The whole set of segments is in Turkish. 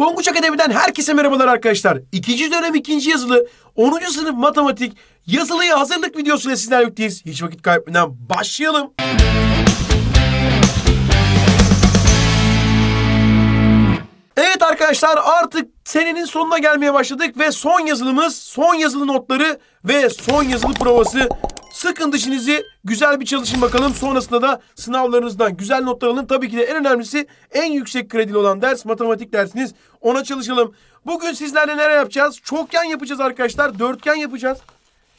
Tonguç Akademi'den herkese merhabalar arkadaşlar. İkinci dönem ikinci yazılı 10. sınıf matematik yazılıya hazırlık videosuyla sizlerle birlikteyiz. Hiç vakit kaybetmeden başlayalım. Müzik Arkadaşlar artık senenin sonuna gelmeye başladık ve son yazılımız, son yazılı notları ve son yazılı provası. Sıkın dişinizi, güzel bir çalışın bakalım. Sonrasında da sınavlarınızdan güzel notlar alın. Tabii ki de en önemlisi en yüksek kredili olan ders matematik dersiniz. Ona çalışalım. Bugün sizlerle neler yapacağız? Çokgen yapacağız arkadaşlar. Dörtgen yapacağız.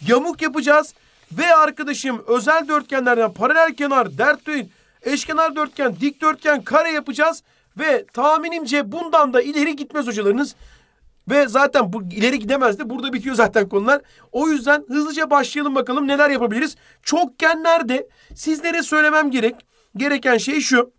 Yamuk yapacağız. Ve arkadaşım özel dörtgenlerden paralel kenar, dertdüğün, eşkenar dörtgen, dik dörtgen kare yapacağız. Ve tahminimce bundan da ileri gitmez hocalarınız. Ve zaten bu ileri gidemez de burada bitiyor zaten konular. O yüzden hızlıca başlayalım bakalım neler yapabiliriz. Çokgenlerde sizlere söylemem gerek. Gereken şey şu.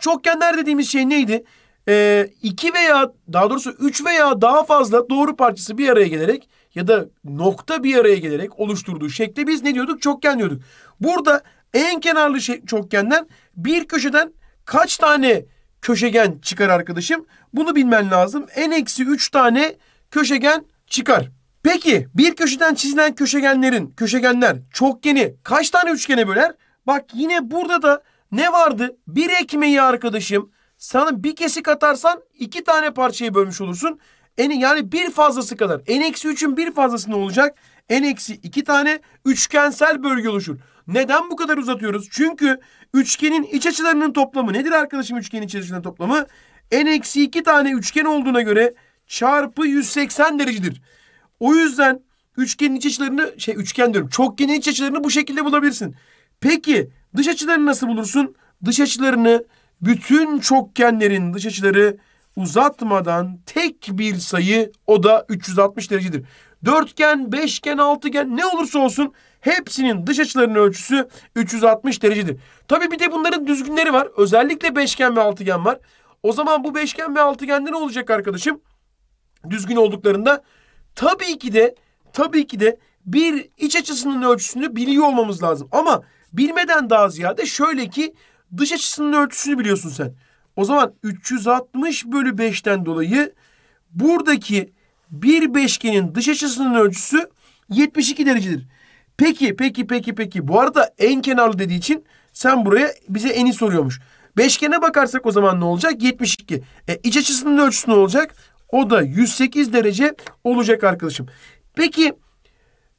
Çokgenler dediğimiz şey neydi? Ee, veya daha doğrusu üç veya daha fazla doğru parçası bir araya gelerek ya da nokta bir araya gelerek oluşturduğu şekle biz ne diyorduk? Çokgen diyorduk. Burada en kenarlı şey, çokgenler bir köşeden kaç tane köşegen çıkar arkadaşım? Bunu bilmen lazım. En eksi 3 tane köşegen çıkar. Peki bir köşeden çizilen köşegenlerin, köşegenler çokgeni kaç tane üçgene böler? Bak yine burada da ne vardı? Bir ekmeği arkadaşım. Sana bir kesik atarsan iki tane parçayı bölmüş olursun. En, yani bir fazlası kadar. En eksi üçün bir fazlası ne olacak? En eksi iki tane üçgensel bölge oluşur. Neden bu kadar uzatıyoruz? Çünkü üçgenin iç açılarının toplamı nedir arkadaşım üçgenin iç açılarının toplamı? n eksi iki tane üçgen olduğuna göre çarpı 180 derecedir. O yüzden üçgenin iç açılarını şey üçgen diyorum. Çokgenin iç açılarını bu şekilde bulabilirsin. Peki dış açılarını nasıl bulursun? Dış açılarını bütün çokgenlerin dış açıları uzatmadan tek bir sayı o da 360 derecedir. Dörtgen, beşgen, altıgen ne olursa olsun Hepsinin dış açılarının ölçüsü 360 derecedir. Tabii bir de bunların düzgünleri var. Özellikle beşgen ve altıgen var. O zaman bu beşgen ve altıgende ne olacak arkadaşım? Düzgün olduklarında tabii ki de tabii ki de bir iç açısının ölçüsünü biliyor olmamız lazım. Ama bilmeden daha ziyade şöyle ki dış açısının ölçüsünü biliyorsun sen. O zaman 360 bölü 5'ten dolayı buradaki bir beşgenin dış açısının ölçüsü 72 derecedir. Peki, peki, peki, peki. Bu arada en kenarlı dediği için sen buraya bize eni soruyormuş. Beşgene bakarsak o zaman ne olacak? 72. E, iç açısının ölçüsü ne olacak? O da 108 derece olacak arkadaşım. Peki,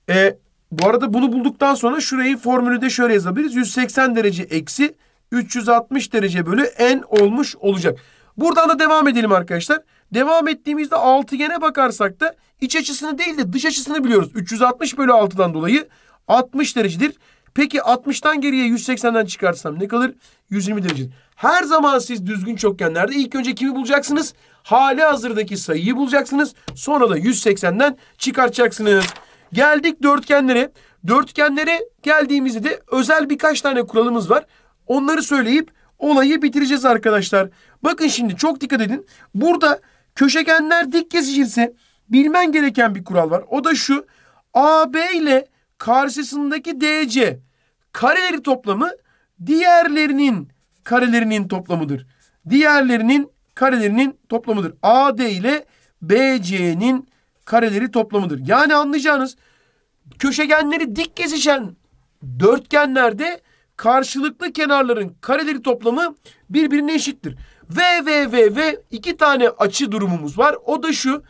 e, bu arada bunu bulduktan sonra şurayı formülü de şöyle yazabiliriz. 180 derece eksi 360 derece bölü n olmuş olacak. Buradan da devam edelim arkadaşlar. Devam ettiğimizde altıgene bakarsak da iç açısını değil de dış açısını biliyoruz. 360 bölü 6'dan dolayı 60 derecedir. Peki 60'tan geriye 180'den çıkarsam ne kalır? 120 derecedir. Her zaman siz düzgün çokgenlerde ilk önce kimi bulacaksınız? Hali hazırdaki sayıyı bulacaksınız. Sonra da 180'den çıkartacaksınız. Geldik dörtgenlere. Dörtgenlere geldiğimizde de özel birkaç tane kuralımız var. Onları söyleyip olayı bitireceğiz arkadaşlar. Bakın şimdi çok dikkat edin. Burada köşegenler dik kesişirse bilmen gereken bir kural var. O da şu. AB ile karşısındaki DC kareleri toplamı diğerlerinin karelerinin toplamıdır. Diğerlerinin karelerinin toplamıdır. AD ile BC'nin kareleri toplamıdır. Yani anlayacağınız köşegenleri dik kesişen dörtgenlerde karşılıklı kenarların kareleri toplamı birbirine eşittir. Ve ve ve ve iki tane açı durumumuz var. O da şu.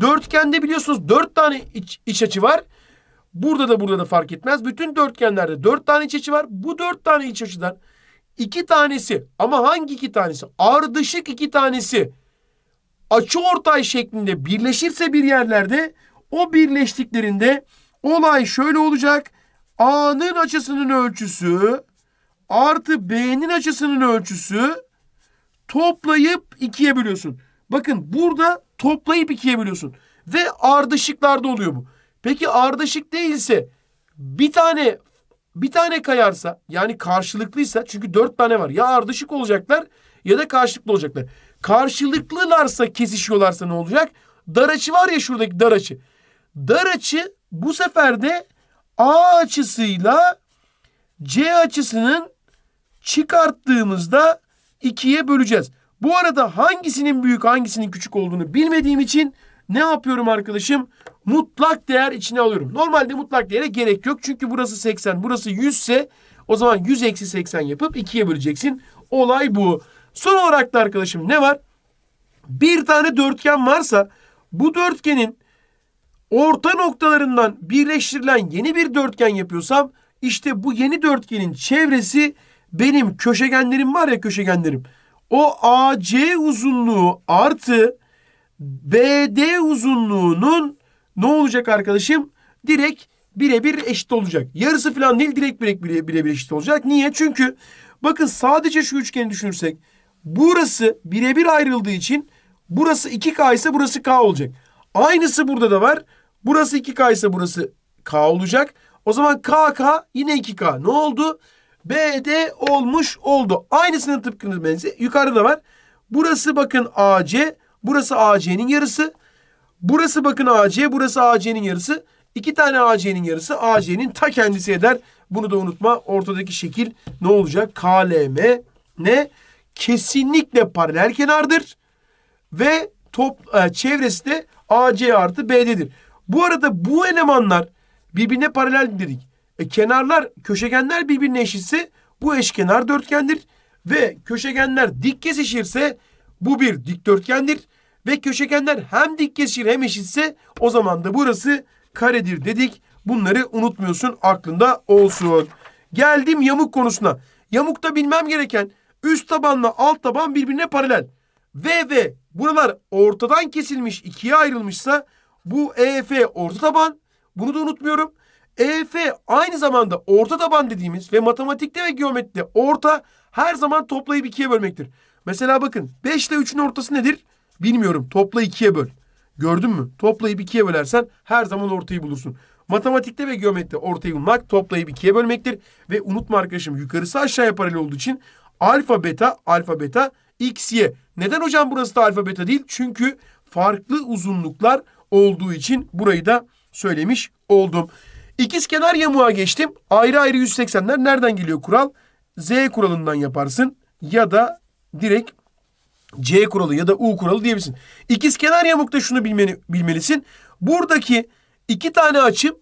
Dörtgende biliyorsunuz dört tane iç, iç açı var. Burada da burada da fark etmez. Bütün dörtgenlerde dört tane iç açı var. Bu dört tane iç açıdan iki tanesi ama hangi iki tanesi? Ardışık iki tanesi açı ortay şeklinde birleşirse bir yerlerde o birleştiklerinde olay şöyle olacak. A'nın açısının ölçüsü artı B'nin açısının ölçüsü toplayıp ikiye bölüyorsun. Bakın burada toplayıp ikiye bölüyorsun. Ve ardışıklarda oluyor bu. Peki ardışık değilse bir tane bir tane kayarsa yani karşılıklıysa çünkü dört tane var. Ya ardışık olacaklar ya da karşılıklı olacaklar. Karşılıklılarsa kesişiyorlarsa ne olacak? Dar açı var ya şuradaki dar açı. Dar açı bu sefer de A açısıyla C açısının çıkarttığımızda ikiye böleceğiz. Bu arada hangisinin büyük hangisinin küçük olduğunu bilmediğim için ne yapıyorum arkadaşım? Mutlak değer içine alıyorum. Normalde mutlak değere gerek yok. Çünkü burası 80, burası 100 ise o zaman 100 eksi 80 yapıp 2'ye böleceksin. Olay bu. Son olarak da arkadaşım ne var? Bir tane dörtgen varsa bu dörtgenin orta noktalarından birleştirilen yeni bir dörtgen yapıyorsam işte bu yeni dörtgenin çevresi benim köşegenlerim var ya köşegenlerim. O AC uzunluğu artı BD uzunluğunun ne olacak arkadaşım? Direkt birebir eşit olacak. Yarısı falan değil direkt birebir bire eşit olacak. Niye? Çünkü bakın sadece şu üçgeni düşünürsek burası birebir ayrıldığı için burası 2K ise burası K olacak. Aynısı burada da var. Burası 2K ise burası K olacak. O zaman KK yine 2K. Ne oldu? BD olmuş oldu. Aynısının tıpkını benzi. Yukarıda var. Burası bakın AC. Burası AC'nin yarısı. Burası bakın AC, burası AC'nin yarısı. İki tane AC'nin yarısı AC'nin ta kendisi eder. Bunu da unutma. Ortadaki şekil ne olacak? KLM ne? Kesinlikle paralel kenardır. Ve top e, çevresi de AC artı B'dedir. Bu arada bu elemanlar birbirine paralel dedik. E, kenarlar, köşegenler birbirine eşitse bu eşkenar dörtgendir. Ve köşegenler dik kesişirse bu bir dikdörtgendir ve köşegenler hem dik kesişir hem eşitse o zaman da burası karedir dedik. Bunları unutmuyorsun aklında olsun. Geldim yamuk konusuna. Yamukta bilmem gereken üst tabanla alt taban birbirine paralel. V ve buralar ortadan kesilmiş ikiye ayrılmışsa bu EF orta taban. Bunu da unutmuyorum. EF aynı zamanda orta taban dediğimiz ve matematikte ve geometride orta her zaman toplayıp ikiye bölmektir. Mesela bakın 5 ile 3'ün ortası nedir? Bilmiyorum topla ikiye böl. Gördün mü? Toplayıp ikiye bölersen her zaman ortayı bulursun. Matematikte ve geometride ortayı bulmak toplayıp ikiye bölmektir. Ve unutma arkadaşım yukarısı aşağıya paralel olduğu için alfa beta alfa beta x y. Neden hocam burası da alfa beta değil? Çünkü farklı uzunluklar olduğu için burayı da söylemiş oldum. İkiz kenar yamuğa geçtim. Ayrı ayrı 180'ler nereden geliyor kural? Z kuralından yaparsın ya da direkt C kuralı ya da U kuralı diyebilirsin. İkiz kenar yamukta şunu bilmeni, bilmelisin. Buradaki iki tane açım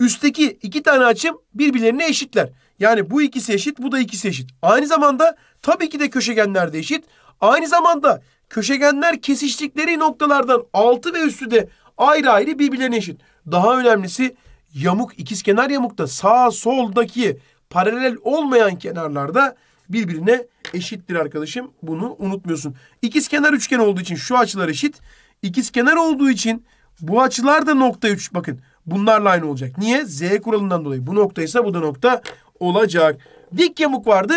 üstteki iki tane açım birbirlerine eşitler. Yani bu ikisi eşit, bu da ikisi eşit. Aynı zamanda tabii ki de köşegenler de eşit. Aynı zamanda köşegenler kesiştikleri noktalardan altı ve üstü de ayrı ayrı birbirlerine eşit. Daha önemlisi yamuk, ikiz kenar yamukta sağ soldaki paralel olmayan kenarlarda birbirine eşittir arkadaşım. Bunu unutmuyorsun. İkiz kenar üçgen olduğu için şu açılar eşit. İkiz kenar olduğu için bu açılar da nokta 3. Bakın bunlarla aynı olacak. Niye? Z kuralından dolayı. Bu noktaysa bu da nokta olacak. Dik yamuk vardı.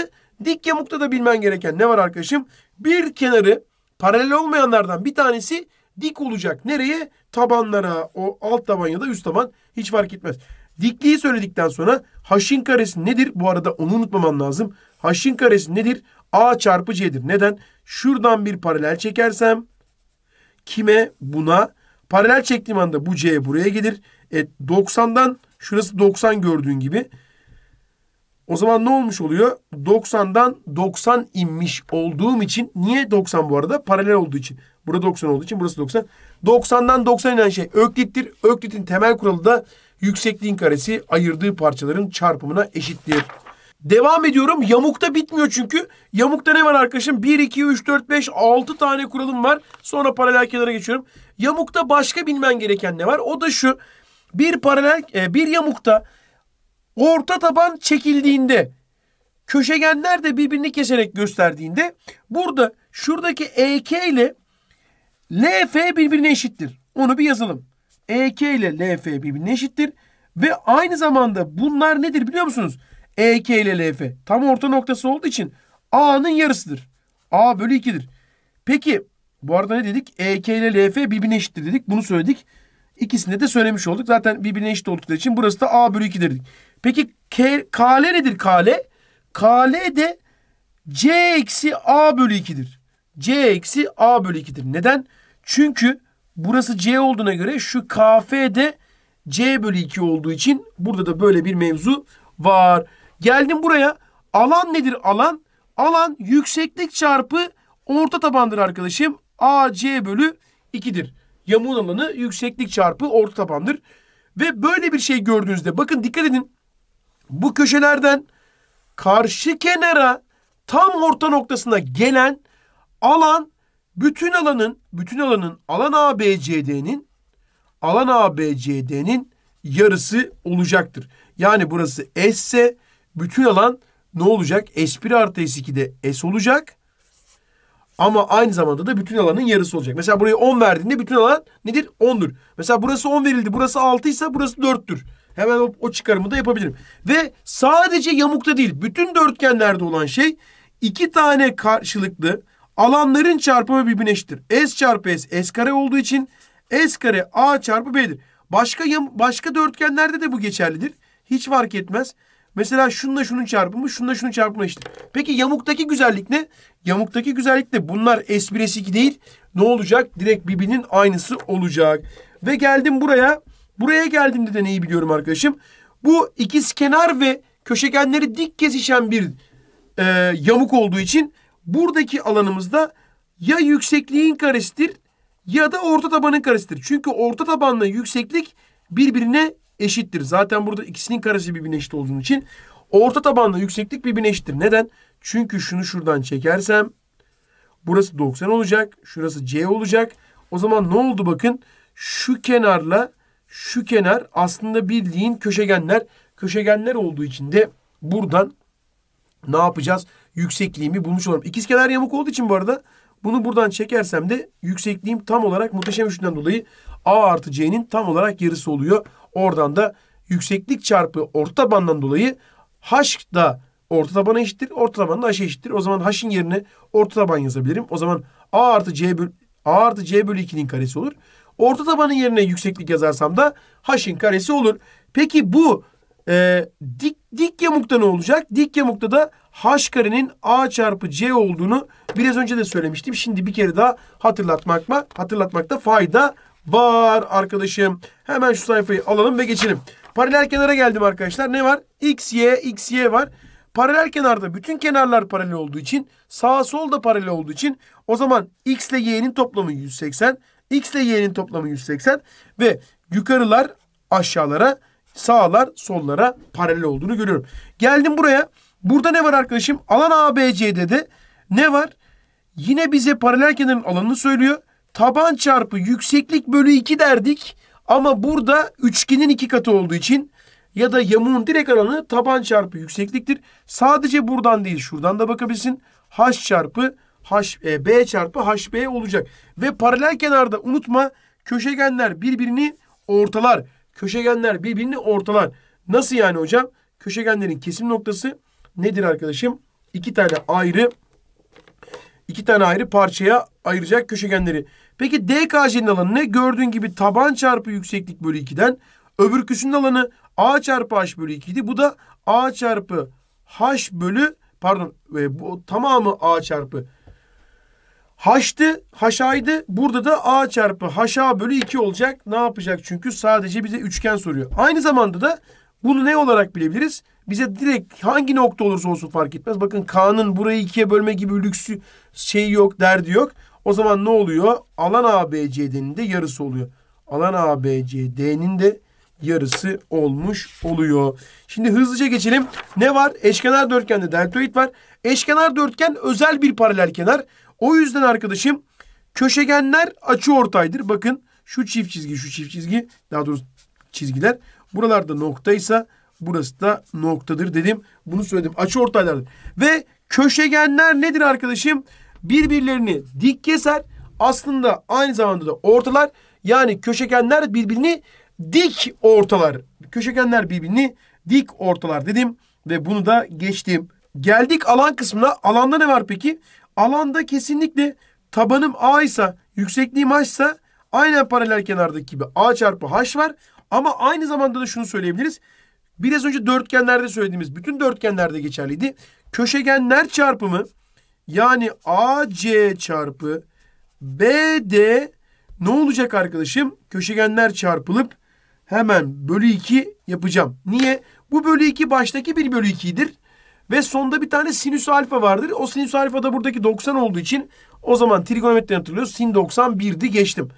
Dik yamukta da bilmen gereken ne var arkadaşım? Bir kenarı paralel olmayanlardan bir tanesi dik olacak. Nereye? Tabanlara. O alt taban ya da üst taban hiç fark etmez. Dikliği söyledikten sonra haşin karesi nedir? Bu arada onu unutmaman lazım. Haşin karesi nedir? A çarpı C'dir. Neden? Şuradan bir paralel çekersem kime? Buna. Paralel çektiğim anda bu C buraya gelir. E 90'dan şurası 90 gördüğün gibi. O zaman ne olmuş oluyor? 90'dan 90 inmiş olduğum için. Niye 90 bu arada? Paralel olduğu için. Burada 90 olduğu için burası 90. 90'dan 90 inen şey öklittir. Öklit'in temel kuralı da yüksekliğin karesi ayırdığı parçaların çarpımına eşittir. Devam ediyorum. Yamukta bitmiyor çünkü. Yamukta ne var arkadaşım? 1, 2, 3, 4, 5, 6 tane kuralım var. Sonra paralel kenara geçiyorum. Yamukta başka bilmen gereken ne var? O da şu. Bir paralel, e, bir yamukta orta taban çekildiğinde köşegenler de birbirini keserek gösterdiğinde burada şuradaki EK ile LF birbirine eşittir. Onu bir yazalım. EK ile LF birbirine eşittir. Ve aynı zamanda bunlar nedir biliyor musunuz? EK ile LF. Tam orta noktası olduğu için A'nın yarısıdır. A bölü 2'dir. Peki bu arada ne dedik? EK ile LF birbirine eşittir dedik. Bunu söyledik. İkisinde de söylemiş olduk. Zaten birbirine eşit oldukları için burası da A bölü 2 dedik. Peki K, KL nedir KL? KL de C eksi A bölü 2'dir. C eksi A bölü 2'dir. Neden? Çünkü burası C olduğuna göre şu KF de C bölü 2 olduğu için burada da böyle bir mevzu var. Geldim buraya. Alan nedir alan? Alan yükseklik çarpı orta tabandır arkadaşım. AC bölü 2'dir. Yamuğun alanı yükseklik çarpı orta tabandır. Ve böyle bir şey gördüğünüzde bakın dikkat edin. Bu köşelerden karşı kenara tam orta noktasına gelen alan bütün alanın bütün alanın alan ABCD'nin alan ABCD'nin yarısı olacaktır. Yani burası S ise bütün alan ne olacak? S1 artı S2'de S olacak. Ama aynı zamanda da bütün alanın yarısı olacak. Mesela buraya 10 verdiğinde bütün alan nedir? 10'dur. Mesela burası 10 verildi. Burası 6 ise burası 4'tür. Hemen o, o çıkarımı da yapabilirim. Ve sadece yamukta değil. Bütün dörtgenlerde olan şey iki tane karşılıklı alanların çarpımı birbirine eşittir. S çarpı S, S kare olduğu için S kare A çarpı B'dir. Başka başka dörtgenlerde de bu geçerlidir. Hiç fark etmez. Mesela şunla şunun çarpımı, şunla şunun çarpımı işte. Peki yamuktaki güzellik ne? Yamuktaki güzellik de bunlar esprisi değil. Ne olacak? Direkt birbirinin aynısı olacak. Ve geldim buraya. Buraya geldiğimde de neyi biliyorum arkadaşım? Bu ikiz kenar ve köşegenleri dik kesişen bir e, yamuk olduğu için buradaki alanımızda ya yüksekliğin karesidir ya da orta tabanın karesidir. Çünkü orta tabanla yükseklik birbirine eşittir. Zaten burada ikisinin karesi birbirine eşit olduğu için orta tabanla yükseklik birbirine eşittir. Neden? Çünkü şunu şuradan çekersem burası 90 olacak. Şurası C olacak. O zaman ne oldu bakın? Şu kenarla şu kenar aslında bildiğin köşegenler. Köşegenler olduğu için de buradan ne yapacağız? Yüksekliğimi bulmuş olurum. İkizkenar yamuk olduğu için bu arada bunu buradan çekersem de yüksekliğim tam olarak muhteşem üçünden dolayı A artı C'nin tam olarak yarısı oluyor. Oradan da yükseklik çarpı orta tabandan dolayı h da orta tabana eşittir. Orta taban da h'a eşittir. O zaman h'in yerine orta taban yazabilirim. O zaman a artı c bölü, a artı c bölü 2'nin karesi olur. Orta tabanın yerine yükseklik yazarsam da h'in karesi olur. Peki bu e, dik, dik yamukta ne olacak? Dik yamukta da h karenin a çarpı c olduğunu biraz önce de söylemiştim. Şimdi bir kere daha hatırlatmakma, hatırlatmakta fayda Var arkadaşım. Hemen şu sayfayı alalım ve geçelim. Paralel kenara geldim arkadaşlar. Ne var? X, Y, X, Y var. Paralel kenarda bütün kenarlar paralel olduğu için sağ sol da paralel olduğu için o zaman X ile Y'nin toplamı 180. X ile Y'nin toplamı 180 ve yukarılar aşağılara sağlar sollara paralel olduğunu görüyorum. Geldim buraya. Burada ne var arkadaşım? Alan ABC'de de ne var? Yine bize paralel kenarın alanını söylüyor taban çarpı yükseklik bölü 2 derdik. Ama burada üçgenin iki katı olduğu için ya da yamuğun direk alanı taban çarpı yüksekliktir. Sadece buradan değil şuradan da bakabilirsin. H çarpı H, e, B çarpı HB olacak. Ve paralel kenarda unutma köşegenler birbirini ortalar. Köşegenler birbirini ortalar. Nasıl yani hocam? Köşegenlerin kesim noktası nedir arkadaşım? İki tane ayrı iki tane ayrı parçaya ayıracak köşegenleri. Peki DKC'nin alanı ne? Gördüğün gibi taban çarpı yükseklik bölü 2'den. Öbürküsünün alanı A çarpı H bölü 2 idi. Bu da A çarpı H bölü pardon e, bu, tamamı A çarpı H'tı, H'aydı. Burada da A çarpı HA bölü 2 olacak. Ne yapacak? Çünkü sadece bize üçgen soruyor. Aynı zamanda da bunu ne olarak bilebiliriz? Bize direkt hangi nokta olursa olsun fark etmez. Bakın K'nın burayı ikiye bölme gibi lüksü şey yok, derdi yok. O zaman ne oluyor? Alan ABCD'nin de yarısı oluyor. Alan ABCD'nin de yarısı olmuş oluyor. Şimdi hızlıca geçelim. Ne var? Eşkenar dörtgende deltoid var. Eşkenar dörtgen özel bir paralel kenar. O yüzden arkadaşım köşegenler açı ortaydır. Bakın şu çift çizgi, şu çift çizgi, daha doğrusu çizgiler Buralarda noktaysa burası da noktadır dedim. Bunu söyledim. Açı ortaylardır. Ve köşegenler nedir arkadaşım? Birbirlerini dik keser. Aslında aynı zamanda da ortalar. Yani köşegenler birbirini dik ortalar. Köşegenler birbirini dik ortalar dedim. Ve bunu da geçtim. Geldik alan kısmına. Alanda ne var peki? Alanda kesinlikle tabanım A ise yüksekliğim H ise aynen paralel kenardaki gibi A çarpı H var. Ama aynı zamanda da şunu söyleyebiliriz. Biraz önce dörtgenlerde söylediğimiz bütün dörtgenlerde geçerliydi. Köşegenler çarpımı yani AC çarpı BD ne olacak arkadaşım? Köşegenler çarpılıp hemen bölü 2 yapacağım. Niye? Bu bölü 2 baştaki 1 bölü 2'dir. Ve sonda bir tane sinüs alfa vardır. O sinüs alfa da buradaki 90 olduğu için o zaman trigonometriden hatırlıyoruz. Sin 91'di geçtim.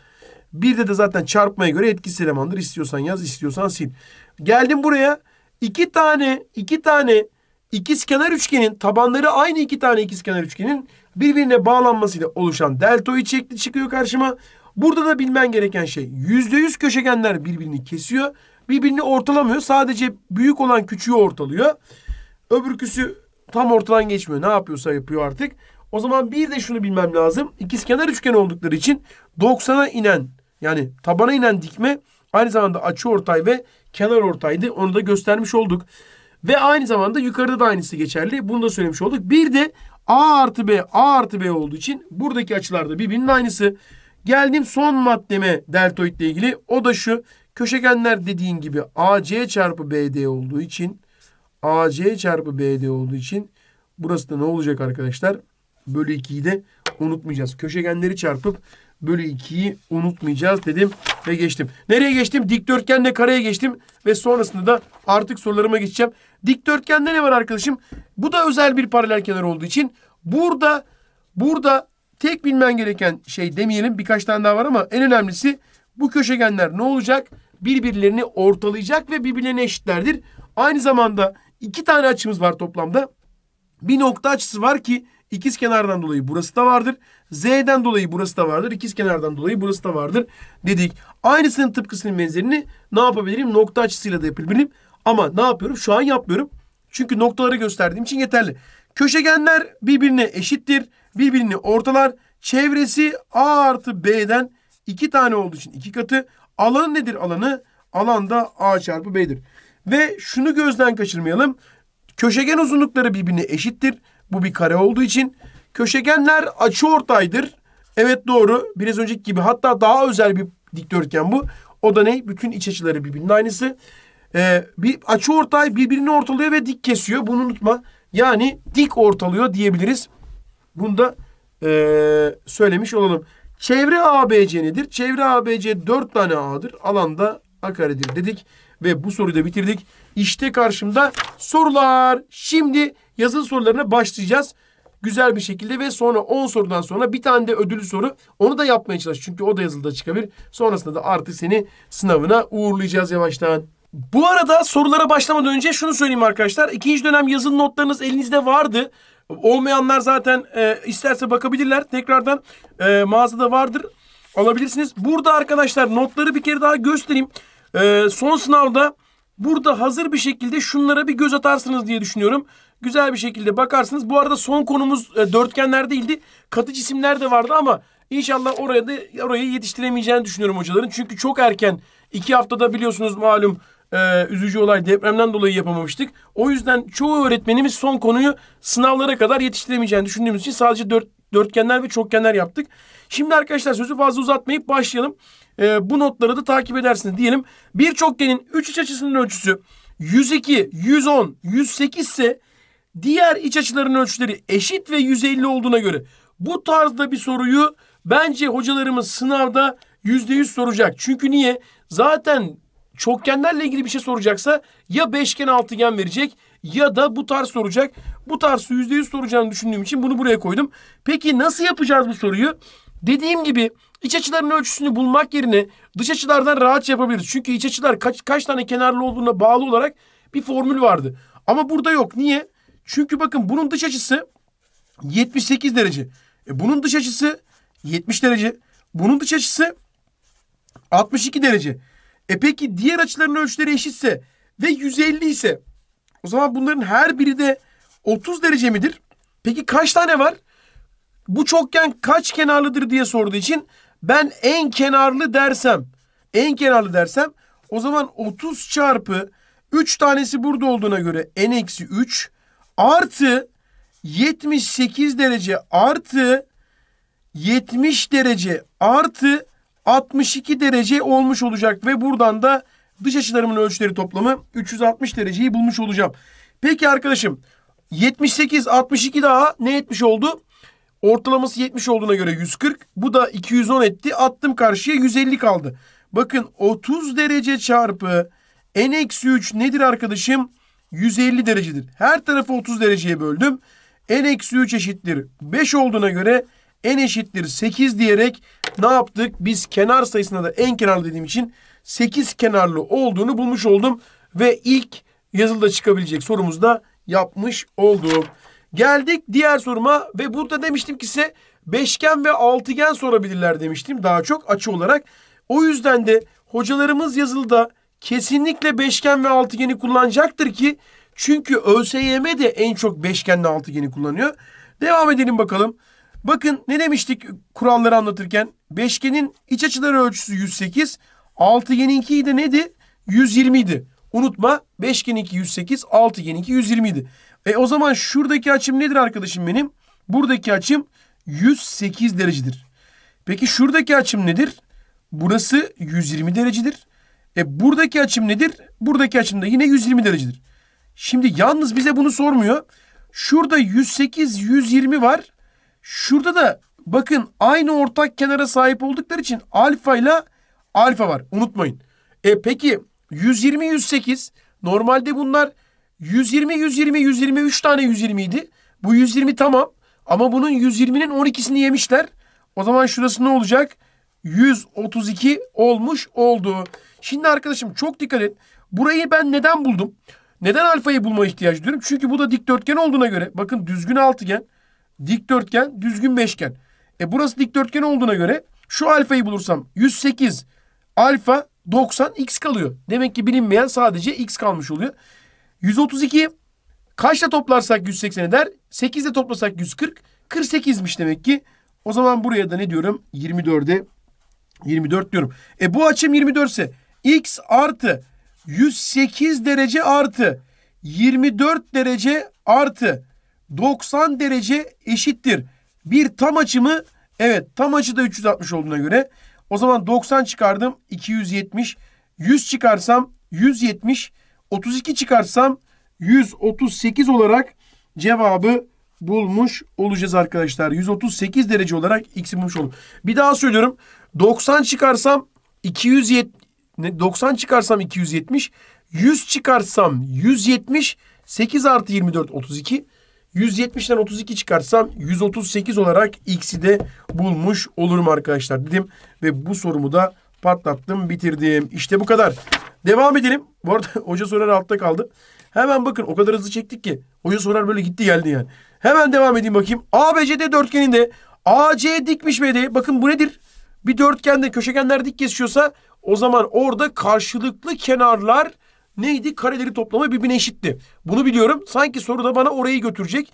Bir de de zaten çarpmaya göre etkisiz elemandır. İstiyorsan yaz, istiyorsan sil. Geldim buraya. İki tane, iki tane ikizkenar üçgenin tabanları aynı iki tane ikizkenar üçgenin birbirine bağlanmasıyla oluşan deltoid şekli çıkıyor karşıma. Burada da bilmen gereken şey yüzde yüz köşegenler birbirini kesiyor. Birbirini ortalamıyor. Sadece büyük olan küçüğü ortalıyor. Öbürküsü tam ortadan geçmiyor. Ne yapıyorsa yapıyor artık. O zaman bir de şunu bilmem lazım. İkizkenar üçgen oldukları için 90'a inen yani tabana inen dikme aynı zamanda açı ortay ve kenar ortaydı. Onu da göstermiş olduk. Ve aynı zamanda yukarıda da aynısı geçerli. Bunu da söylemiş olduk. Bir de A artı B, A artı B olduğu için buradaki açılar da birbirinin aynısı. Geldim son maddeme ile ilgili. O da şu. Köşegenler dediğin gibi AC çarpı BD olduğu için AC çarpı BD olduğu için burası da ne olacak arkadaşlar? Bölü 2'yi de unutmayacağız. Köşegenleri çarpıp bölü 2'yi unutmayacağız dedim ve geçtim. Nereye geçtim? Dikdörtgenle kareye geçtim ve sonrasında da artık sorularıma geçeceğim. Dikdörtgende ne var arkadaşım? Bu da özel bir paralel kenar olduğu için burada burada tek bilmen gereken şey demeyelim. Birkaç tane daha var ama en önemlisi bu köşegenler ne olacak? Birbirlerini ortalayacak ve birbirlerine eşitlerdir. Aynı zamanda iki tane açımız var toplamda. Bir nokta açısı var ki İkiz kenardan dolayı burası da vardır. Z'den dolayı burası da vardır. İkiz kenardan dolayı burası da vardır dedik. Aynısının tıpkısının benzerini ne yapabilirim? Nokta açısıyla da yapabilirim. Ama ne yapıyorum? Şu an yapmıyorum. Çünkü noktaları gösterdiğim için yeterli. Köşegenler birbirine eşittir. Birbirini ortalar. Çevresi A artı B'den iki tane olduğu için iki katı. Alanı nedir alanı? Alan da A çarpı B'dir. Ve şunu gözden kaçırmayalım. Köşegen uzunlukları birbirine eşittir. Bu bir kare olduğu için köşegenler açı ortaydır. Evet doğru. Biraz önceki gibi hatta daha özel bir dikdörtgen bu. O da ne? Bütün iç açıları birbirinin aynısı. Ee, bir açı ortay birbirini ortalıyor ve dik kesiyor. Bunu unutma. Yani dik ortalıyor diyebiliriz. Bunu da ee, söylemiş olalım. Çevre ABC nedir? Çevre ABC 4 tane A'dır. Alanda A karedir dedik. Ve bu soruyu da bitirdik. İşte karşımda sorular. Şimdi Yazılı sorularına başlayacağız. Güzel bir şekilde ve sonra 10 sorudan sonra bir tane de ödülü soru. Onu da yapmaya çalış. Çünkü o da yazılıda çıkabilir. Sonrasında da artık seni sınavına uğurlayacağız yavaştan. Bu arada sorulara başlamadan önce şunu söyleyeyim arkadaşlar. İkinci dönem yazılı notlarınız elinizde vardı. Olmayanlar zaten e, isterse bakabilirler. Tekrardan e, mağazada vardır. Alabilirsiniz. Burada arkadaşlar notları bir kere daha göstereyim. E, son sınavda burada hazır bir şekilde şunlara bir göz atarsınız diye düşünüyorum güzel bir şekilde bakarsınız. Bu arada son konumuz e, dörtgenler değildi. Katı cisimler de vardı ama inşallah oraya da oraya yetiştiremeyeceğini düşünüyorum hocaların. Çünkü çok erken iki haftada biliyorsunuz malum e, üzücü olay depremden dolayı yapamamıştık. O yüzden çoğu öğretmenimiz son konuyu sınavlara kadar yetiştiremeyeceğini düşündüğümüz için sadece dört, dörtgenler ve çokgenler yaptık. Şimdi arkadaşlar sözü fazla uzatmayıp başlayalım. E, bu notları da takip edersiniz diyelim. Bir çokgenin üç iç açısının ölçüsü 102, 110, 108 ise diğer iç açıların ölçüleri eşit ve 150 olduğuna göre bu tarzda bir soruyu bence hocalarımız sınavda yüzde yüz soracak. Çünkü niye? Zaten çokgenlerle ilgili bir şey soracaksa ya beşgen altıgen verecek ya da bu tarz soracak. Bu tarz yüzde yüz soracağını düşündüğüm için bunu buraya koydum. Peki nasıl yapacağız bu soruyu? Dediğim gibi iç açıların ölçüsünü bulmak yerine dış açılardan rahat yapabiliriz. Çünkü iç açılar kaç, kaç tane kenarlı olduğuna bağlı olarak bir formül vardı. Ama burada yok. Niye? Çünkü bakın bunun dış açısı 78 derece. E bunun dış açısı 70 derece. Bunun dış açısı 62 derece. E peki diğer açıların ölçüleri eşitse ve 150 ise o zaman bunların her biri de 30 derece midir? Peki kaç tane var? Bu çokgen kaç kenarlıdır diye sorduğu için ben en kenarlı dersem, en kenarlı dersem o zaman 30 çarpı 3 tanesi burada olduğuna göre n eksi 3 artı 78 derece artı 70 derece artı 62 derece olmuş olacak ve buradan da dış açılarımın ölçüleri toplamı 360 dereceyi bulmuş olacağım. Peki arkadaşım 78 62 daha ne etmiş oldu? Ortalaması 70 olduğuna göre 140. Bu da 210 etti. Attım karşıya 150 kaldı. Bakın 30 derece çarpı n-3 nedir arkadaşım? 150 derecedir. Her tarafı 30 dereceye böldüm. N eksi 3 eşittir 5 olduğuna göre N eşittir 8 diyerek ne yaptık? Biz kenar sayısına da en kenarlı dediğim için 8 kenarlı olduğunu bulmuş oldum. Ve ilk yazılıda çıkabilecek sorumuzu da yapmış oldum. Geldik diğer soruma ve burada demiştim ki size beşgen ve altıgen sorabilirler demiştim daha çok açı olarak. O yüzden de hocalarımız yazılıda kesinlikle beşgen ve altıgeni kullanacaktır ki çünkü ÖSYM de en çok beşgenle altıgeni kullanıyor. Devam edelim bakalım. Bakın ne demiştik kuralları anlatırken? Beşgenin iç açıları ölçüsü 108, altıgeninki de neydi? 120 idi. Unutma beşgeninki 108, altıgeninki 120 idi. E o zaman şuradaki açım nedir arkadaşım benim? Buradaki açım 108 derecedir. Peki şuradaki açım nedir? Burası 120 derecedir. E buradaki açım nedir? Buradaki açım da yine 120 derecedir. Şimdi yalnız bize bunu sormuyor. Şurada 108, 120 var. Şurada da bakın aynı ortak kenara sahip oldukları için alfa ile alfa var. Unutmayın. E peki 120, 108 normalde bunlar 120, 120, 120 3 tane 120 idi. Bu 120 tamam ama bunun 120'nin 12'sini yemişler. O zaman şurası ne olacak? 132 olmuş oldu. Şimdi arkadaşım çok dikkat et. Burayı ben neden buldum? Neden alfayı bulma ihtiyacı duyuyorum? Çünkü bu da dikdörtgen olduğuna göre. Bakın düzgün altıgen, dikdörtgen, düzgün beşgen. E burası dikdörtgen olduğuna göre şu alfayı bulursam 108 alfa 90 x kalıyor. Demek ki bilinmeyen sadece x kalmış oluyor. 132 kaçla toplarsak 180 eder? 8 ile toplasak 140. 48'miş demek ki. O zaman buraya da ne diyorum? 24'e 24 diyorum. E bu açım 24 ise x artı 108 derece artı 24 derece artı 90 derece eşittir. Bir tam açımı evet tam açı da 360 olduğuna göre o zaman 90 çıkardım 270 100 çıkarsam 170 32 çıkarsam 138 olarak cevabı bulmuş olacağız arkadaşlar. 138 derece olarak x'i bulmuş olduk. Bir daha söylüyorum. 90 çıkarsam 270 90 çıkarsam 270 100 çıkarsam 170 8 artı 24 32 170'den 32 çıkarsam 138 olarak x'i de bulmuş olurum arkadaşlar dedim. Ve bu sorumu da patlattım bitirdim. işte bu kadar. Devam edelim. Bu arada hoca sorar altta kaldı. Hemen bakın o kadar hızlı çektik ki. Hoca sorar böyle gitti geldi yani. Hemen devam edeyim bakayım. ABCD dörtgeninde AC dikmiş BD. Bakın bu nedir? bir dörtgende köşegenler dik kesişiyorsa o zaman orada karşılıklı kenarlar neydi? Kareleri toplamı birbirine eşitti. Bunu biliyorum. Sanki soruda bana orayı götürecek.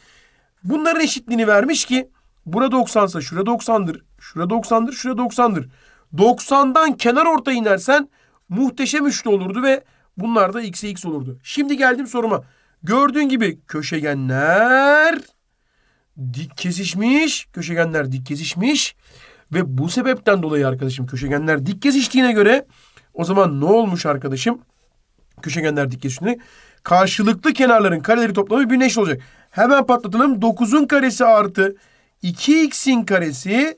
Bunların eşitliğini vermiş ki bura 90'sa şura 90'dır. Şura 90'dır, şura 90'dır. 90'dan kenar orta inersen muhteşem üçlü olurdu ve bunlar da x'e x olurdu. Şimdi geldim soruma. Gördüğün gibi köşegenler dik kesişmiş. Köşegenler dik kesişmiş. Ve bu sebepten dolayı arkadaşım köşegenler dik kesiştiğine göre o zaman ne olmuş arkadaşım? Köşegenler dik kesiştiğine karşılıklı kenarların kareleri toplamı bir eşit olacak. Hemen patlatalım. 9'un karesi artı 2x'in karesi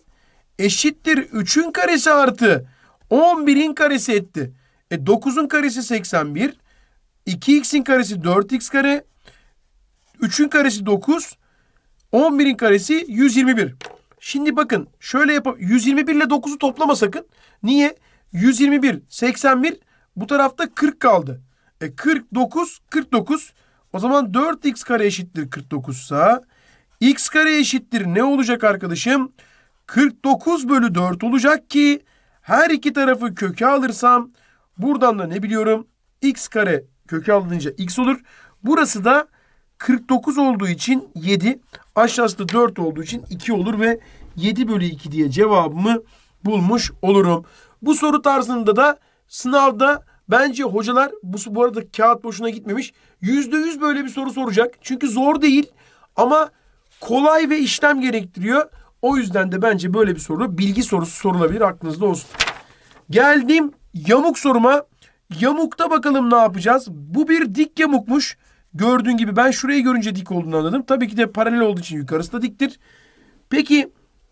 eşittir 3'ün karesi artı 11'in karesi etti. E 9'un karesi 81, 2x'in karesi 4x kare, 3'ün karesi 9, 11'in karesi 121. Şimdi bakın şöyle yap 121 ile 9'u toplama sakın. Niye? 121, 81 bu tarafta 40 kaldı. E 49, 49. O zaman 4x kare eşittir 49 sa x kare eşittir ne olacak arkadaşım? 49 bölü 4 olacak ki her iki tarafı köke alırsam buradan da ne biliyorum? x kare köke alınca x olur. Burası da 49 olduğu için 7. Aşağısı da 4 olduğu için 2 olur ve 7 bölü 2 diye cevabımı bulmuş olurum. Bu soru tarzında da sınavda bence hocalar bu, bu arada kağıt boşuna gitmemiş. %100 böyle bir soru soracak. Çünkü zor değil ama kolay ve işlem gerektiriyor. O yüzden de bence böyle bir soru bilgi sorusu sorulabilir aklınızda olsun. Geldim yamuk soruma. Yamukta bakalım ne yapacağız? Bu bir dik yamukmuş. Gördüğün gibi ben şurayı görünce dik olduğunu anladım. Tabii ki de paralel olduğu için yukarısı da diktir. Peki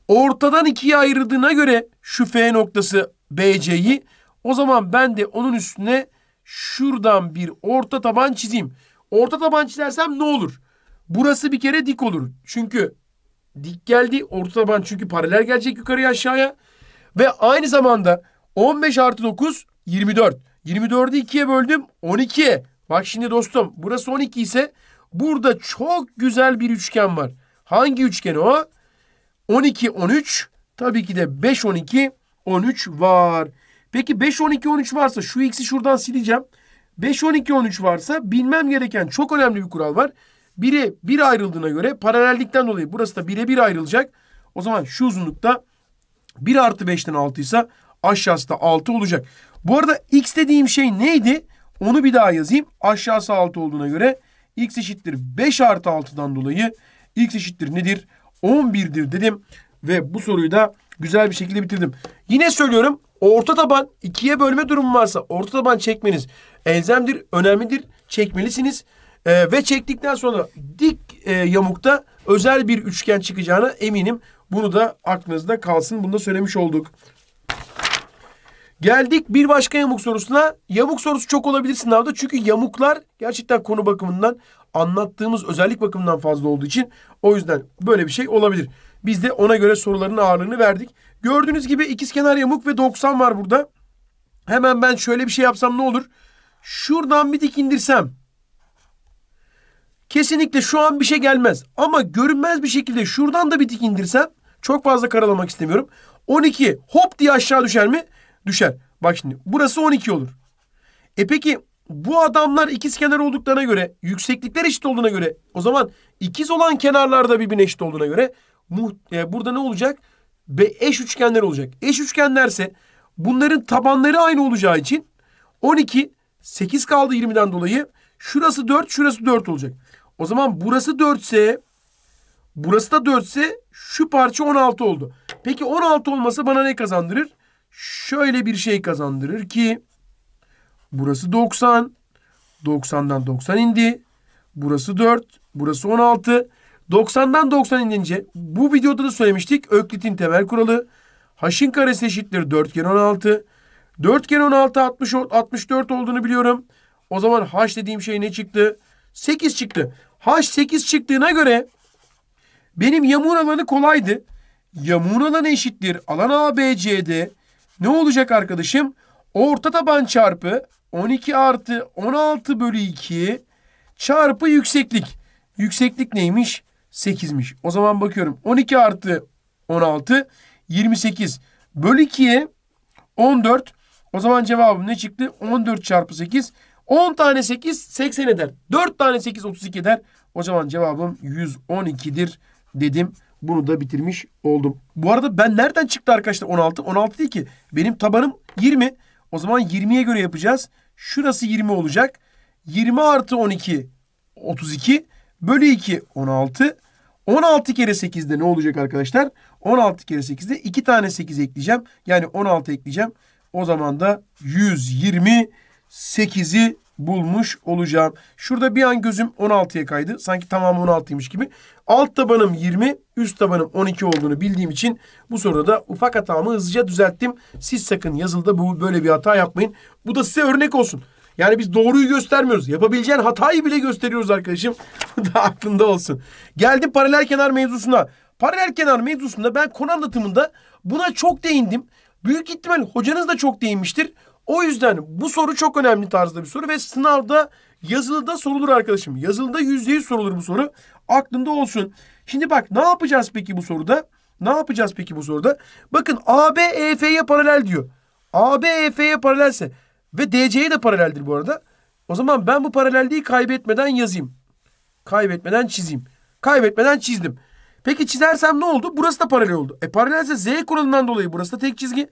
ortadan ikiye ayırdığına göre şu F noktası BC'yi o zaman ben de onun üstüne şuradan bir orta taban çizeyim. Orta taban çizersem ne olur? Burası bir kere dik olur. Çünkü dik geldi. Orta taban çünkü paralel gelecek yukarıya aşağıya. Ve aynı zamanda 15 artı 9 24. 24'ü 2'ye böldüm 12. Bak şimdi dostum burası 12 ise burada çok güzel bir üçgen var. Hangi üçgen o? 12, 13. Tabii ki de 5, 12, 13 var. Peki 5, 12, 13 varsa şu x'i şuradan sileceğim. 5, 12, 13 varsa bilmem gereken çok önemli bir kural var. 1'e 1 ayrıldığına göre paralellikten dolayı burası da 1'e 1 ayrılacak. O zaman şu uzunlukta 1 artı 5'ten 6 ise aşağısı da 6 olacak. Bu arada x dediğim şey neydi? Onu bir daha yazayım. Aşağısı 6 olduğuna göre x eşittir 5 artı 6'dan dolayı x eşittir nedir? 11'dir dedim. Ve bu soruyu da güzel bir şekilde bitirdim. Yine söylüyorum orta taban ikiye bölme durumu varsa orta taban çekmeniz elzemdir, önemlidir. Çekmelisiniz. Ee, ve çektikten sonra dik e, yamukta özel bir üçgen çıkacağına eminim. Bunu da aklınızda kalsın. Bunu da söylemiş olduk. Geldik bir başka yamuk sorusuna. Yamuk sorusu çok olabilir sınavda. Çünkü yamuklar gerçekten konu bakımından anlattığımız özellik bakımından fazla olduğu için o yüzden böyle bir şey olabilir. Biz de ona göre soruların ağırlığını verdik. Gördüğünüz gibi ikizkenar yamuk ve 90 var burada. Hemen ben şöyle bir şey yapsam ne olur? Şuradan bir dik indirsem. Kesinlikle şu an bir şey gelmez. Ama görünmez bir şekilde şuradan da bir dik indirsem. Çok fazla karalamak istemiyorum. 12 hop diye aşağı düşer mi? düşer. Bak şimdi burası 12 olur. E peki bu adamlar ikiz kenar olduklarına göre yükseklikler eşit olduğuna göre o zaman ikiz olan kenarlarda birbirine eşit olduğuna göre e, burada ne olacak? Be eş üçgenler olacak. Eş üçgenlerse bunların tabanları aynı olacağı için 12 8 kaldı 20'den dolayı şurası 4 şurası 4 olacak. O zaman burası 4 ise burası da 4 ise şu parça 16 oldu. Peki 16 olması bana ne kazandırır? şöyle bir şey kazandırır ki burası 90, 90'dan 90 indi. Burası 4, burası 16. 90'dan 90 inince bu videoda da söylemiştik. Öklit'in temel kuralı haşin karesi eşittir 4 kere 16. 4 kere 16 60, 64 olduğunu biliyorum. O zaman h dediğim şey ne çıktı? 8 çıktı. H 8 çıktığına göre benim yamuğun alanı kolaydı. Yamuğun alanı eşittir. Alan ABCD ne olacak arkadaşım? Orta taban çarpı 12 artı 16 bölü 2 çarpı yükseklik. Yükseklik neymiş? 8'miş. O zaman bakıyorum. 12 artı 16 28 bölü 2'ye 14. O zaman cevabım ne çıktı? 14 çarpı 8. 10 tane 8 80 eder. 4 tane 8 32 eder. O zaman cevabım 112'dir dedim. Bunu da bitirmiş oldum. Bu arada ben nereden çıktı arkadaşlar 16? 16 değil ki. Benim tabanım 20. O zaman 20'ye göre yapacağız. Şurası 20 olacak. 20 artı 12 32 bölü 2 16. 16 kere 8'de ne olacak arkadaşlar? 16 kere 8'de 2 tane 8 ekleyeceğim. Yani 16 ekleyeceğim. O zaman da 128'i bulmuş olacağım. Şurada bir an gözüm 16'ya kaydı. Sanki tamamı 16'ymış gibi. Alt tabanım 20, üst tabanım 12 olduğunu bildiğim için bu soruda da ufak hatamı hızlıca düzelttim. Siz sakın yazılıda bu böyle bir hata yapmayın. Bu da size örnek olsun. Yani biz doğruyu göstermiyoruz. Yapabileceğin hatayı bile gösteriyoruz arkadaşım. Bu da aklında olsun. Geldim paralel kenar mevzusuna. Paralel kenar mevzusunda ben konu anlatımında buna çok değindim. Büyük ihtimal hocanız da çok değinmiştir. O yüzden bu soru çok önemli tarzda bir soru ve sınavda yazılıda sorulur arkadaşım. Yazılıda yüzde yüz sorulur bu soru. Aklında olsun. Şimdi bak ne yapacağız peki bu soruda? Ne yapacağız peki bu soruda? Bakın AB EF'ye paralel diyor. AB EF'ye paralelse ve DC'ye de paraleldir bu arada. O zaman ben bu paralelliği kaybetmeden yazayım. Kaybetmeden çizeyim. Kaybetmeden çizdim. Peki çizersem ne oldu? Burası da paralel oldu. E paralelse Z kuralından dolayı burası da tek çizgi.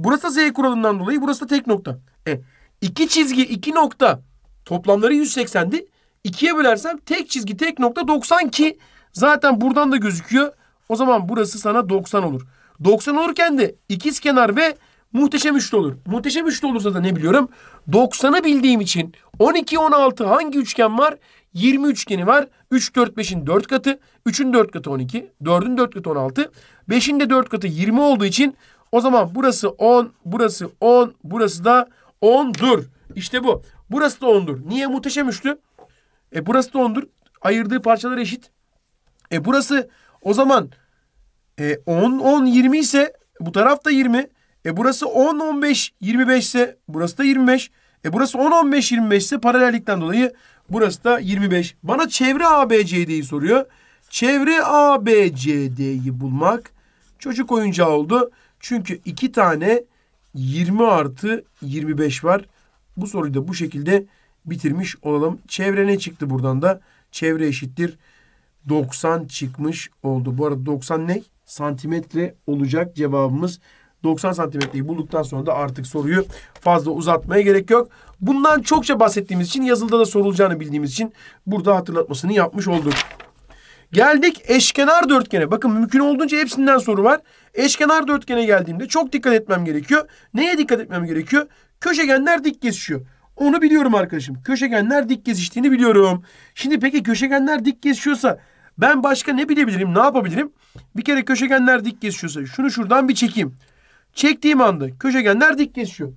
Burası da z kuralından dolayı burası da tek nokta. E, iki çizgi iki nokta toplamları 180'di. İkiye bölersem tek çizgi tek nokta 90 ki zaten buradan da gözüküyor. O zaman burası sana 90 olur. 90 olurken de ikiz kenar ve muhteşem üçlü olur. Muhteşem üçlü olursa da ne biliyorum? 90'ı bildiğim için 12 16 hangi üçgen var? 20 üçgeni var. 3 4 5'in 4 katı, 3'ün 4 katı 12, 4'ün 4 katı 16, 5'in de 4 katı 20 olduğu için o zaman burası 10, burası 10, burası da 10'dur. İşte bu. Burası da 10'dur. Niye muhteşem üçlü? E burası da 10'dur. Ayırdığı parçalar eşit. E burası o zaman e, 10, 10, 20 ise bu taraf da 20. E burası 10, 15, 25 ise burası da 25. E burası 10, 15, 25 ise paralellikten dolayı burası da 25. Bana çevre ABCD'yi soruyor. Çevre ABCD'yi bulmak çocuk oyuncağı oldu. Çünkü iki tane 20 artı 25 var. Bu soruyu da bu şekilde bitirmiş olalım. Çevre ne çıktı buradan da? Çevre eşittir 90 çıkmış oldu. Bu arada 90 ne? Santimetre olacak cevabımız. 90 santimetreyi bulduktan sonra da artık soruyu fazla uzatmaya gerek yok. Bundan çokça bahsettiğimiz için yazılıda da sorulacağını bildiğimiz için burada hatırlatmasını yapmış olduk. Geldik eşkenar dörtgene. Bakın mümkün olduğunca hepsinden soru var. Eşkenar dörtgene geldiğimde çok dikkat etmem gerekiyor. Neye dikkat etmem gerekiyor? Köşegenler dik kesişiyor. Onu biliyorum arkadaşım. Köşegenler dik kesiştiğini biliyorum. Şimdi peki köşegenler dik kesişiyorsa ben başka ne bilebilirim? Ne yapabilirim? Bir kere köşegenler dik kesişiyorsa şunu şuradan bir çekeyim. Çektiğim anda köşegenler dik kesişiyor.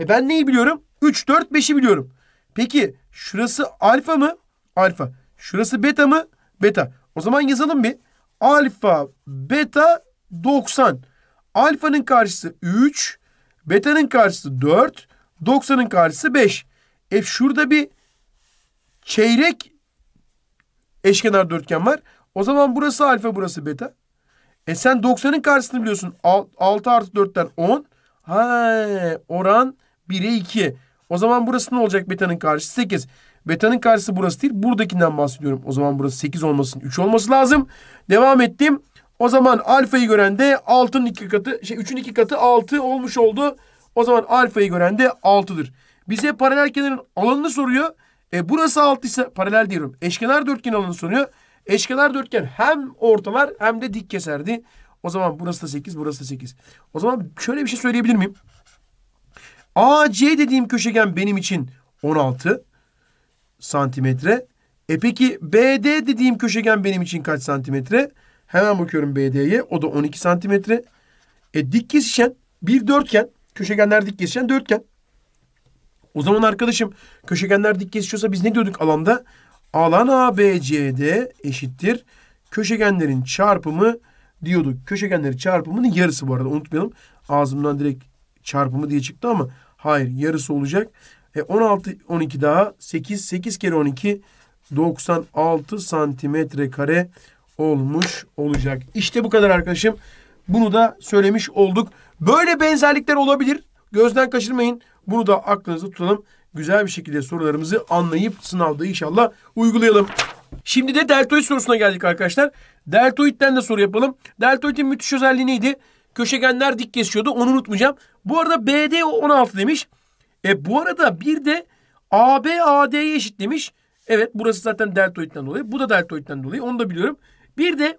E ben neyi biliyorum? 3, 4, 5'i biliyorum. Peki şurası alfa mı? Alfa. Şurası beta mı? Beta. O zaman yazalım bir. Alfa, beta, 90. Alfanın karşısı 3, beta'nın karşısı 4, 90'ın karşısı 5. E şurada bir çeyrek eşkenar dörtgen var. O zaman burası alfa, burası beta. E sen 90'ın karşısını biliyorsun. 6 artı 4'ten 10. Ha, oran 1'e 2. O zaman burası ne olacak? Beta'nın karşısı 8. Beta'nın karşısı burası değil. Buradakinden bahsediyorum. O zaman burası 8 olmasın. 3 olması lazım. Devam ettim. O zaman alfayı gören de 6'nın 2 katı, şey 3'ün 2 katı 6 olmuş oldu. O zaman alfayı gören de 6'dır. Bize paralel kenarın alanını soruyor. E burası 6 ise paralel diyorum. Eşkenar dörtgen alanı soruyor. Eşkenar dörtgen hem ortalar hem de dik keserdi. O zaman burası da 8, burası da 8. O zaman şöyle bir şey söyleyebilir miyim? AC dediğim köşegen benim için 16 santimetre. E peki BD dediğim köşegen benim için kaç santimetre? Hemen bakıyorum BD'ye. O da 12 santimetre. E dik kesişen bir dörtgen. Köşegenler dik kesişen dörtgen. O zaman arkadaşım köşegenler dik kesişiyorsa biz ne diyorduk alanda? Alan ABCD eşittir. Köşegenlerin çarpımı diyorduk. köşegenlerin çarpımının yarısı bu arada unutmayalım. Ağzımdan direkt çarpımı diye çıktı ama hayır yarısı olacak. E 16 12 daha 8 8 kere 12 96 santimetre kare olmuş olacak. İşte bu kadar arkadaşım. Bunu da söylemiş olduk. Böyle benzerlikler olabilir. Gözden kaçırmayın. Bunu da aklınızda tutalım. Güzel bir şekilde sorularımızı anlayıp sınavda inşallah uygulayalım. Şimdi de deltoid sorusuna geldik arkadaşlar. Deltoid'den de soru yapalım. Deltoid'in müthiş özelliği neydi? Köşegenler dik kesiyordu. Onu unutmayacağım. Bu arada BD 16 demiş. E bu arada bir de AB AD'ye eşit demiş. Evet burası zaten deltoid'den dolayı. Bu da deltoid'den dolayı. Onu da biliyorum. Bir de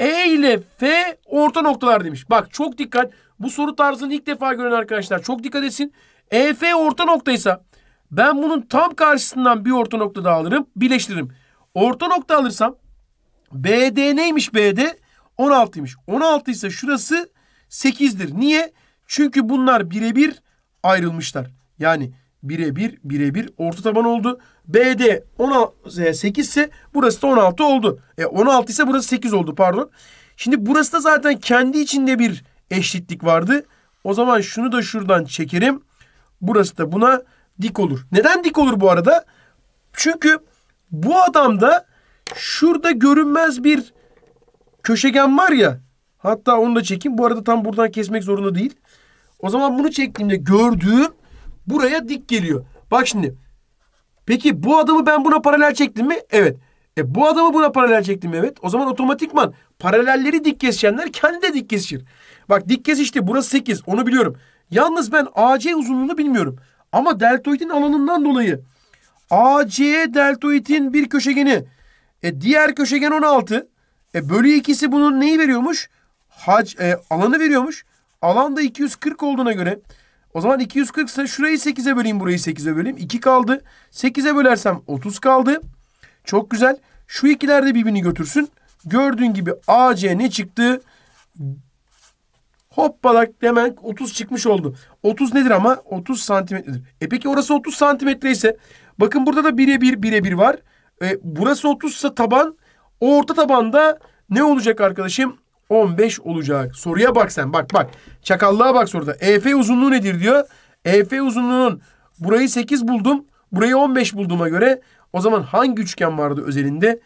E ile F orta noktalar demiş. Bak çok dikkat. Bu soru tarzını ilk defa gören arkadaşlar çok dikkat etsin. E F orta noktaysa ben bunun tam karşısından bir orta nokta daha alırım. Birleştiririm. Orta nokta alırsam BD neymiş BD? 16'ymış. 16 ise şurası 8'dir. Niye? Çünkü bunlar birebir ayrılmışlar. Yani birebir birebir orta taban oldu. BD 16, 8 ise burası da 16 oldu. E 16 ise burası 8 oldu pardon. Şimdi burası da zaten kendi içinde bir eşitlik vardı. O zaman şunu da şuradan çekerim. Burası da buna dik olur. Neden dik olur bu arada? Çünkü bu adamda şurada görünmez bir köşegen var ya. Hatta onu da çekeyim. Bu arada tam buradan kesmek zorunda değil. O zaman bunu çektiğimde gördüğüm buraya dik geliyor. Bak şimdi. Peki bu adamı ben buna paralel çektim mi? Evet. E bu adamı buna paralel çektim mi? Evet. O zaman otomatikman paralelleri dik kesişenler kendi de dik kesişir. Bak dik kesişti. Burası 8. Onu biliyorum. Yalnız ben AC uzunluğunu bilmiyorum. Ama deltoidin alanından dolayı AC deltoidin bir köşegeni. E diğer köşegen 16. E bölü ikisi bunun neyi veriyormuş? Hac, e, alanı veriyormuş. Alan da 240 olduğuna göre o zaman 240 ise şurayı 8'e böleyim burayı 8'e böleyim. 2 kaldı. 8'e bölersem 30 kaldı. Çok güzel. Şu ikiler de birbirini götürsün. Gördüğün gibi AC ne çıktı? Hoppalak hemen 30 çıkmış oldu. 30 nedir ama? 30 santimetredir. E peki orası 30 santimetre ise bakın burada da bire bir bire bir var. E, burası 30 ise taban o orta tabanda ne olacak arkadaşım? 15 olacak. Soruya bak sen bak bak. Çakallığa bak soruda. EF uzunluğu nedir diyor. EF uzunluğunun burayı 8 buldum. Burayı 15 bulduğuma göre o zaman hangi üçgen vardı özelinde?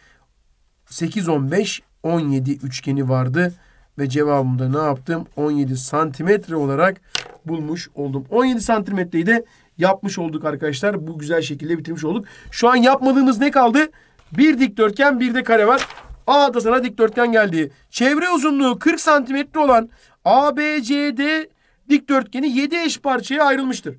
8, 15, 17 üçgeni vardı. Ve cevabımda ne yaptım? 17 santimetre olarak bulmuş oldum. 17 santimetreyi de yapmış olduk arkadaşlar. Bu güzel şekilde bitirmiş olduk. Şu an yapmadığımız ne kaldı? Bir dikdörtgen bir de kare var. A da sana dikdörtgen geldiği, çevre uzunluğu 40 santimetre olan ABCD dikdörtgeni 7 eş parçaya ayrılmıştır.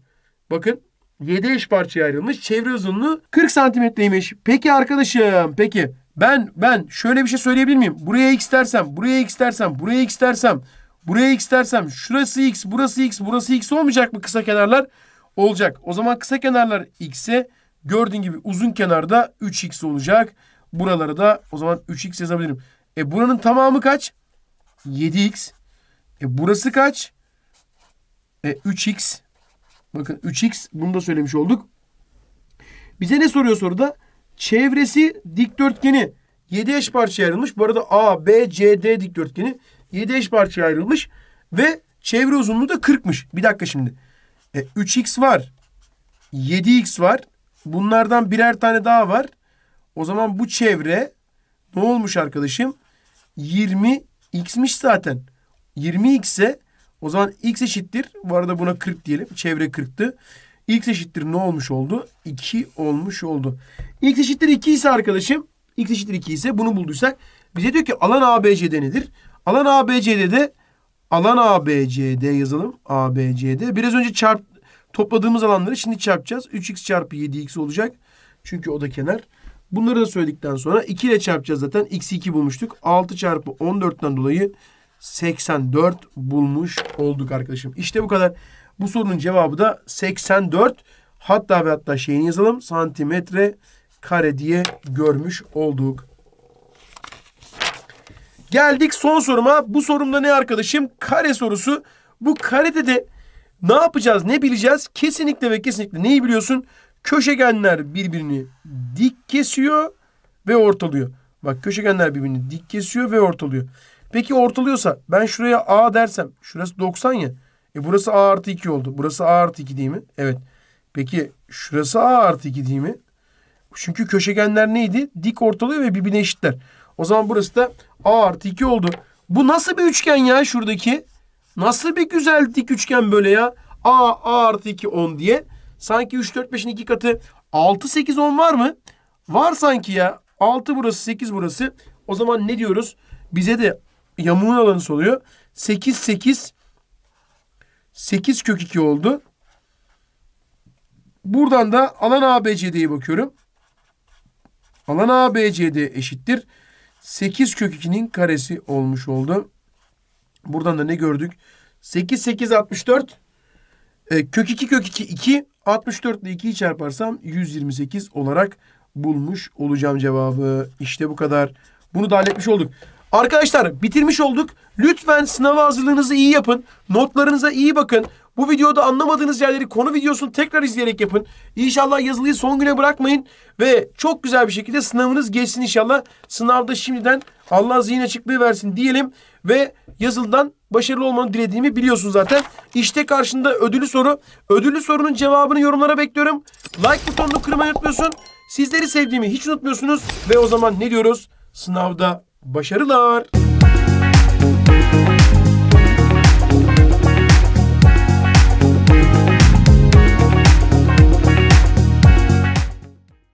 Bakın 7 eş parçaya ayrılmış. Çevre uzunluğu 40 santimetreymiş. Peki arkadaşım peki ben ben şöyle bir şey söyleyebilir miyim? Buraya x dersem, buraya x dersem, buraya x dersem, buraya x dersem şurası x, burası x, burası x olmayacak mı kısa kenarlar? Olacak. O zaman kısa kenarlar x'e gördüğün gibi uzun kenarda 3x olacak. Buraları da o zaman 3x yazabilirim. E buranın tamamı kaç? 7x. E burası kaç? E 3x. Bakın 3x bunu da söylemiş olduk. Bize ne soruyor soruda? Çevresi dikdörtgeni 7 eş parçaya ayrılmış. Bu arada A, B, C, D dikdörtgeni 7 eş parçaya ayrılmış. Ve çevre uzunluğu da 40'mış. Bir dakika şimdi. E, 3x var. 7x var. Bunlardan birer tane daha var. O zaman bu çevre ne olmuş arkadaşım? 20x'miş zaten. 20 x ise, o zaman x eşittir. Bu arada buna 40 diyelim. Çevre 40'tı. x eşittir ne olmuş oldu? 2 olmuş oldu. x eşittir 2 ise arkadaşım x eşittir 2 ise bunu bulduysak bize diyor ki alan ABC'de nedir? Alan ABC'de de alan ABCD yazalım. ABCD. Biraz önce çarp topladığımız alanları şimdi çarpacağız. 3x çarpı 7x olacak. Çünkü o da kenar. Bunları da söyledikten sonra 2 ile çarpacağız zaten. x 2 bulmuştuk. 6 çarpı 14'ten dolayı 84 bulmuş olduk arkadaşım. İşte bu kadar. Bu sorunun cevabı da 84. Hatta ve hatta şeyini yazalım. Santimetre kare diye görmüş olduk. Geldik son soruma. Bu sorumda ne arkadaşım? Kare sorusu. Bu karede de ne yapacağız, ne bileceğiz? Kesinlikle ve kesinlikle neyi biliyorsun? köşegenler birbirini dik kesiyor ve ortalıyor. Bak köşegenler birbirini dik kesiyor ve ortalıyor. Peki ortalıyorsa ben şuraya A dersem şurası 90 ya. E burası A artı 2 oldu. Burası A artı 2 değil mi? Evet. Peki şurası A artı 2 değil mi? Çünkü köşegenler neydi? Dik ortalıyor ve birbirine eşitler. O zaman burası da A artı 2 oldu. Bu nasıl bir üçgen ya şuradaki? Nasıl bir güzel dik üçgen böyle ya? A, A artı 2, 10 diye. Sanki 3, 4, 5'in iki katı. 6, 8, 10 var mı? Var sanki ya. 6 burası, 8 burası. O zaman ne diyoruz? Bize de yamuğun alanı soruyor. 8, 8. 8 kök 2 oldu. Buradan da alan ABCD'ye bakıyorum. Alan ABCD eşittir. 8 kök 2'nin karesi olmuş oldu. Buradan da ne gördük? 8, 8, 64. E, kök 2, kök 2, 2. 64 ile 2'yi çarparsam 128 olarak bulmuş olacağım cevabı. İşte bu kadar. Bunu da halletmiş olduk. Arkadaşlar bitirmiş olduk. Lütfen sınav hazırlığınızı iyi yapın. Notlarınıza iyi bakın. Bu videoda anlamadığınız yerleri konu videosunu tekrar izleyerek yapın. İnşallah yazılıyı son güne bırakmayın. Ve çok güzel bir şekilde sınavınız geçsin inşallah. Sınavda şimdiden Allah zihin açıklığı versin diyelim. Ve yazıldan başarılı olmanı dilediğimi biliyorsun zaten. İşte karşında ödüllü soru. Ödüllü sorunun cevabını yorumlara bekliyorum. Like butonunu kırmayı unutmuyorsun. Sizleri sevdiğimi hiç unutmuyorsunuz. Ve o zaman ne diyoruz? Sınavda başarılar.